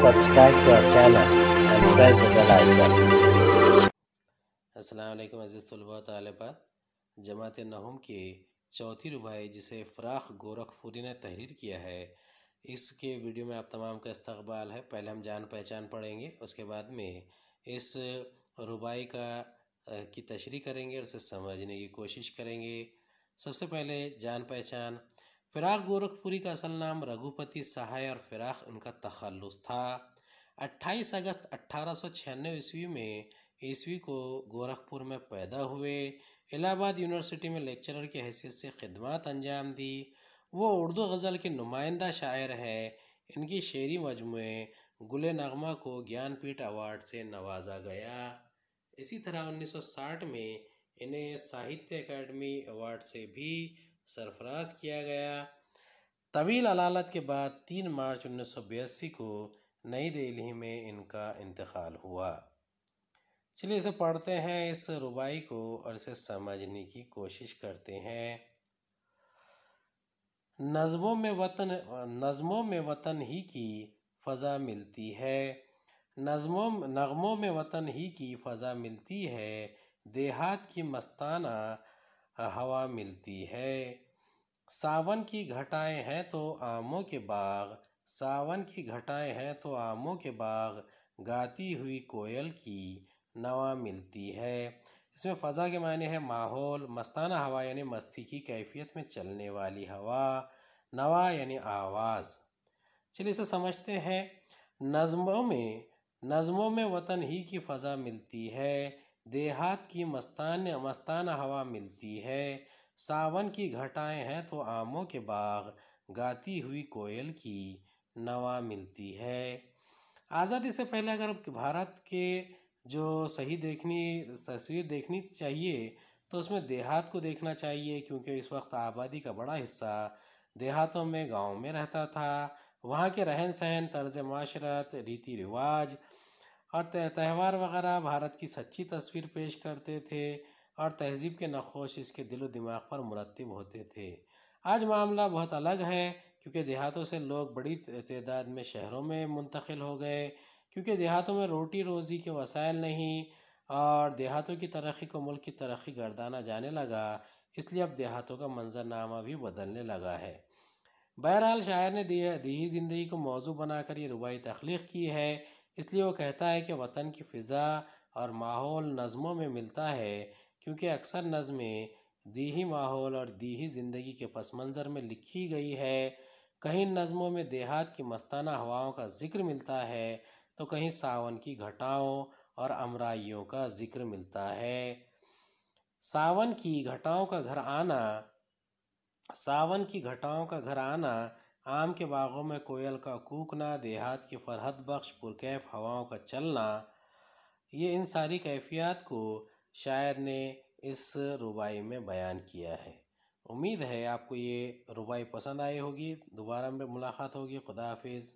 subscribe to अज़ीज़ तलबा तलबा जमात नहम के चौथी रुबाई जिसे फ़राख गोरखपुरी ने तहरीर किया है इसके वीडियो में आप तमाम का इस्तबाल है पहले हम जान पहचान पढ़ेंगे उसके बाद में इस रुबाई का की तशरी करेंगे और उसे समझने की कोशिश करेंगे सबसे पहले जान पहचान फिराक गोरखपुरी का असल नाम रघुपति सहाय और फिराक उनका तखलुस था 28 अगस्त अट्ठारह सौ ईस्वी में ईस्वी को गोरखपुर में पैदा हुए इलाहाबाद यूनिवर्सिटी में लेक्चरर की हैसियत से खिदमत अंजाम दी वो उर्दू गज़ल के नुमाइंदा शायर है इनकी शेरी मजमू गुल नगमा को ज्ञानपीठ अवार्ड से नवाजा गया इसी तरह 1960 में इन्हें साहित्य अकेडमी अवार्ड से भी सरफराज किया गया तवील अलालत के बाद तीन मार्च उन्नीस सौ बयासी को नई दिल्ली में इनका इंतकाल हुआ चलिए इसे पढ़ते हैं इस रुबाई को और इसे समझने की कोशिश करते हैं नज़मों में वतन नज़मों में वतन ही की फ़ज़ा मिलती है नज़मों नगमों में वतन ही की फ़ज़ा मिलती है देहात की मस्ताना हवा मिलती है सावन की घटाएं हैं तो आमों के बाग सावन की घटाएं हैं तो आमों के बाग गाती हुई कोयल की नवा मिलती है इसमें फ़ज़ा के मायने हैं माहौल मस्ताना हवा यानी मस्ती की कैफियत में चलने वाली हवा नवा यानी आवाज़ चलिए इसे समझते हैं नज़मों में नज़मों में वतन ही की फ़ज़ा मिलती है देहात की मस्तान मस्ताना हवा मिलती है सावन की घटाएं हैं तो आमों के बाग गाती हुई कोयल की नवा मिलती है आज़ादी से पहले अगर भारत के जो सही देखनी तस्वीर देखनी चाहिए तो उसमें देहात को देखना चाहिए क्योंकि इस वक्त आबादी का बड़ा हिस्सा देहातों में गाँव में रहता था वहाँ के रहन सहन तर्ज माशरत रीति रिवाज और त्यौहार वगैरह भारत की सच्ची तस्वीर पेश करते थे और तहजीब के नखोश इसके दिलो दिमाग पर मुरतब होते थे आज मामला बहुत अलग है क्योंकि देहातों से लोग बड़ी तदाद में शहरों में मुंतकिल हो गए क्योंकि देहातों में रोटी रोज़ी के वसाइल नहीं और देहातों की तरक्की को मुल्क की तरक्की गर्दाना जाने लगा इसलिए अब देहातों का मंजरनामा भी बदलने लगा है बहरहाल शायर ने दही ज़िंदगी को मौजू बनाकर ये रुबाई तख्लीक की है इसलिए वो कहता है कि वतन की फ़िज़ा और माहौल नज़मों में मिलता है क्योंकि अक्सर नज़में दीही माहौल और दीही ज़िंदगी के पस मंज़र में लिखी गई है कहीं नज़मों में देहात की मस्ताना हवाओं का जिक्र मिलता है तो कहीं सावन की घटाओं और अमराइयों का जिक्र मिलता है सावन की घटाओं का घर आना सावन की घटाओं का घर आना आम के बागों में कोयल का कूकना देहात की फरहत बख्श पुरकैफ हवाओं का चलना ये इन सारी कैफियात को शायर ने इस रुबाई में बयान किया है उम्मीद है आपको ये रुबाई पसंद आई होगी दोबारा में मुलाकात होगी खुदा हाफिज़